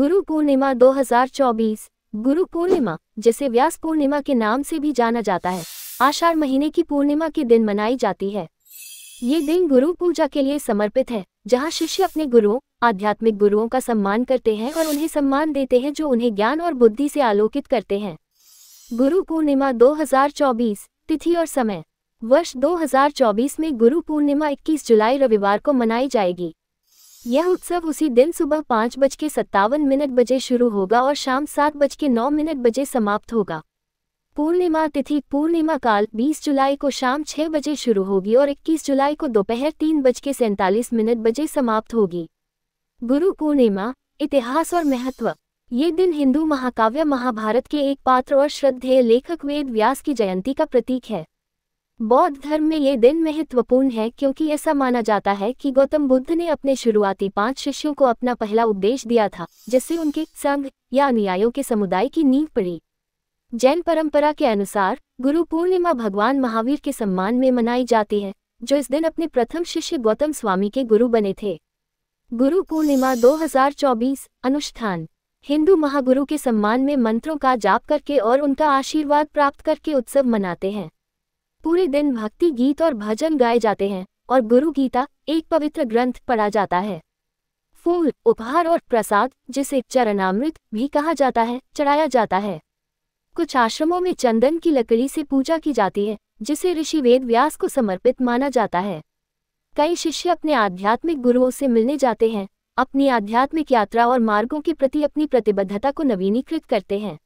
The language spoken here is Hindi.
गुरु पूर्णिमा 2024 गुरु पूर्णिमा जिसे व्यास पूर्णिमा के नाम से भी जाना जाता है आषाढ़ महीने की पूर्णिमा के दिन मनाई जाती है ये दिन गुरु पूजा के लिए समर्पित है जहाँ शिष्य अपने गुरुओं आध्यात्मिक गुरुओं का सम्मान करते हैं और उन्हें सम्मान देते हैं जो उन्हें ज्ञान और बुद्धि से आलोकित करते हैं गुरु पूर्णिमा 2024 तिथि और समय वर्ष 2024 में गुरु पूर्णिमा 21 जुलाई रविवार को मनाई जाएगी यह उत्सव उसी दिन सुबह पाँच बज के सत्तावन मिनट बजे शुरू होगा और शाम सात बज के नौ मिनट बजे समाप्त होगा पूर्णिमा तिथि पूर्णिमा काल 20 जुलाई को शाम छह बजे शुरू होगी और 21 जुलाई को दोपहर तीन बज के सैंतालीस मिनट बजे समाप्त होगी गुरु पूर्णिमा इतिहास और महत्व ये दिन हिंदू महाकाव्य महाभारत के एक पात्र और श्रद्धेय लेखक वेद व्यास की जयंती का प्रतीक है बौद्ध धर्म में ये दिन महत्वपूर्ण है क्योंकि ऐसा माना जाता है कि गौतम बुद्ध ने अपने शुरुआती पांच शिष्यों को अपना पहला उपदेश दिया था जिससे उनके संघ या अनुयायों के समुदाय की नींव पड़ी जैन परंपरा के अनुसार गुरु पूर्णिमा भगवान महावीर के सम्मान में मनाई जाती है जो इस दिन अपने प्रथम शिष्य गौतम स्वामी के गुरु बने थे गुरु पूर्णिमा 2024 अनुष्ठान हिंदू महागुरु के सम्मान में मंत्रों का जाप करके और उनका आशीर्वाद प्राप्त करके उत्सव मनाते हैं पूरे दिन भक्ति गीत और भजन गाए जाते हैं और गुरु गीता एक पवित्र ग्रंथ पढ़ा जाता है फूल उपहार और प्रसाद जिसे चरणामृत भी कहा जाता है चढ़ाया जाता है कुछ आश्रमों में चंदन की लकड़ी से पूजा की जाती है जिसे ऋषि वेद व्यास को समर्पित माना जाता है कई शिष्य अपने आध्यात्मिक गुरुओं से मिलने जाते हैं अपनी आध्यात्मिक यात्रा और मार्गों के प्रति अपनी प्रतिबद्धता को नवीनीकृत करते हैं